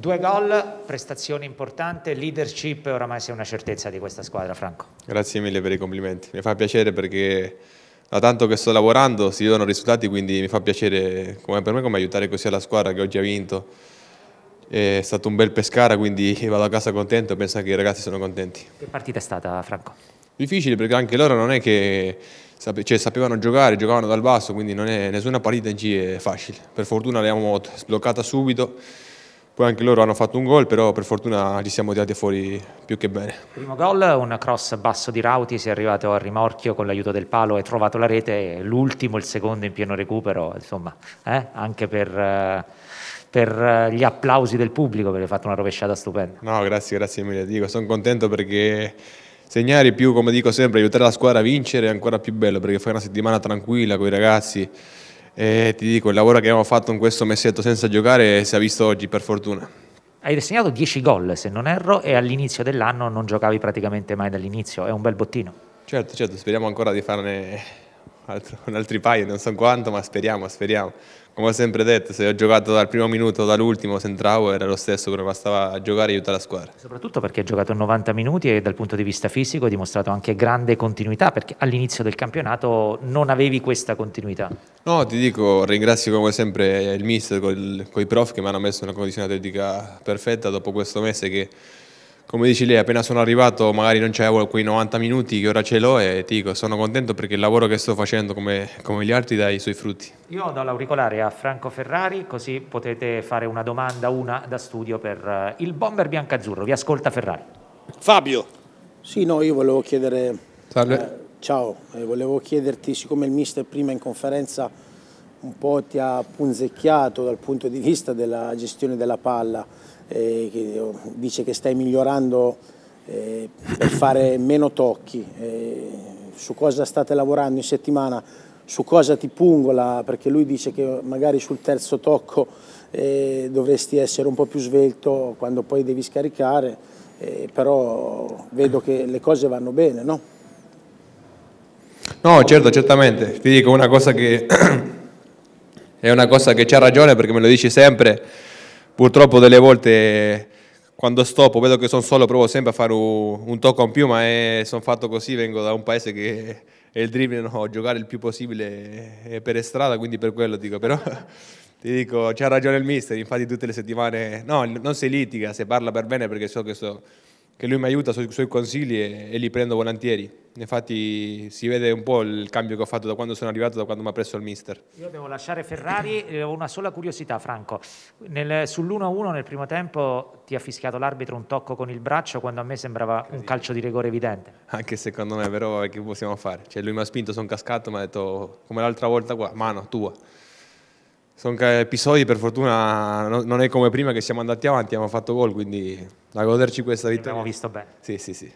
Due gol, prestazione importante, leadership, oramai sei una certezza di questa squadra, Franco. Grazie mille per i complimenti, mi fa piacere perché da tanto che sto lavorando si vedono risultati, quindi mi fa piacere come per me come aiutare così la squadra che oggi ha vinto. È stato un bel pescara, quindi vado a casa contento e penso che i ragazzi sono contenti. Che partita è stata, Franco? Difficile perché anche loro non è che cioè, sapevano giocare, giocavano dal basso, quindi non è, nessuna partita in G è facile. Per fortuna l'abbiamo sbloccata subito poi anche loro hanno fatto un gol, però per fortuna ci siamo tirati fuori più che bene. Primo gol, un cross basso di Rauti, si è arrivato al rimorchio con l'aiuto del palo e trovato la rete, l'ultimo, il secondo in pieno recupero, insomma, eh? anche per, eh, per, eh, gli applausi del pubblico, perché hai fatto una rovesciata stupenda. No, grazie, grazie mille, dico, sono contento perché segnare più, come dico sempre, aiutare la squadra a vincere è ancora più bello, perché fai una settimana tranquilla con i ragazzi e ti dico, il lavoro che abbiamo fatto in questo mesetto senza giocare si è visto oggi, per fortuna. Hai segnato 10 gol, se non erro, e all'inizio dell'anno non giocavi praticamente mai dall'inizio. È un bel bottino. Certo, certo, speriamo ancora di farne altro, un altri paio, non so quanto, ma speriamo, speriamo. Come ho sempre detto, se ho giocato dal primo minuto o dall'ultimo, se entravo era lo stesso, però bastava giocare e aiutare la squadra. Soprattutto perché ha giocato 90 minuti e dal punto di vista fisico ha dimostrato anche grande continuità, perché all'inizio del campionato non avevi questa continuità. No, ti dico, ringrazio come sempre il mister, con i prof che mi hanno messo una condizione atletica perfetta dopo questo mese che come dici lei, appena sono arrivato magari non c'avevo quei 90 minuti che ora ce l'ho e ti dico, sono contento perché il lavoro che sto facendo come, come gli altri dà i suoi frutti. Io do l'auricolare a Franco Ferrari, così potete fare una domanda, una da studio per eh, il bomber biancazzurro. Vi ascolta Ferrari. Fabio. Sì, no, io volevo chiedere... Salve. Eh, ciao, eh, volevo chiederti, siccome il mister prima in conferenza un po' ti ha punzecchiato dal punto di vista della gestione della palla, eh, che dice che stai migliorando eh, per fare meno tocchi, eh, su cosa state lavorando in settimana, su cosa ti pungola, perché lui dice che magari sul terzo tocco eh, dovresti essere un po' più svelto quando poi devi scaricare, eh, però vedo che le cose vanno bene, no? No, certo, certamente. Ti dico una cosa che è una cosa che c'ha ragione perché me lo dici sempre, purtroppo delle volte quando stoppo, vedo che sono solo, provo sempre a fare un, un tocco in più, ma sono fatto così, vengo da un paese che è il dribbling, no, giocare il più possibile è eh, per strada, quindi per quello dico, però ti dico, c'ha ragione il mister, infatti tutte le settimane, no, non si litiga, si parla per bene perché so che so, che lui mi aiuta sui suoi consigli e, e, li prendo volentieri. Infatti si vede un po' il cambio che ho fatto da quando sono arrivato, da quando mi ha preso il mister. Io devo lasciare Ferrari, eh, ho una sola curiosità Franco. Sull'1-1 nel primo tempo ti ha fischiato l'arbitro un tocco con il braccio quando a me sembrava un calcio di rigore evidente. Anche secondo me, però che possiamo fare? Cioè, lui mi ha spinto, sono cascato, mi ha detto oh, come l'altra volta qua, mano tua sono episodi per fortuna non è come prima che siamo andati avanti, abbiamo fatto gol, quindi da goderci questa vittoria. Abbiamo visto bene. Sì, sì, sì.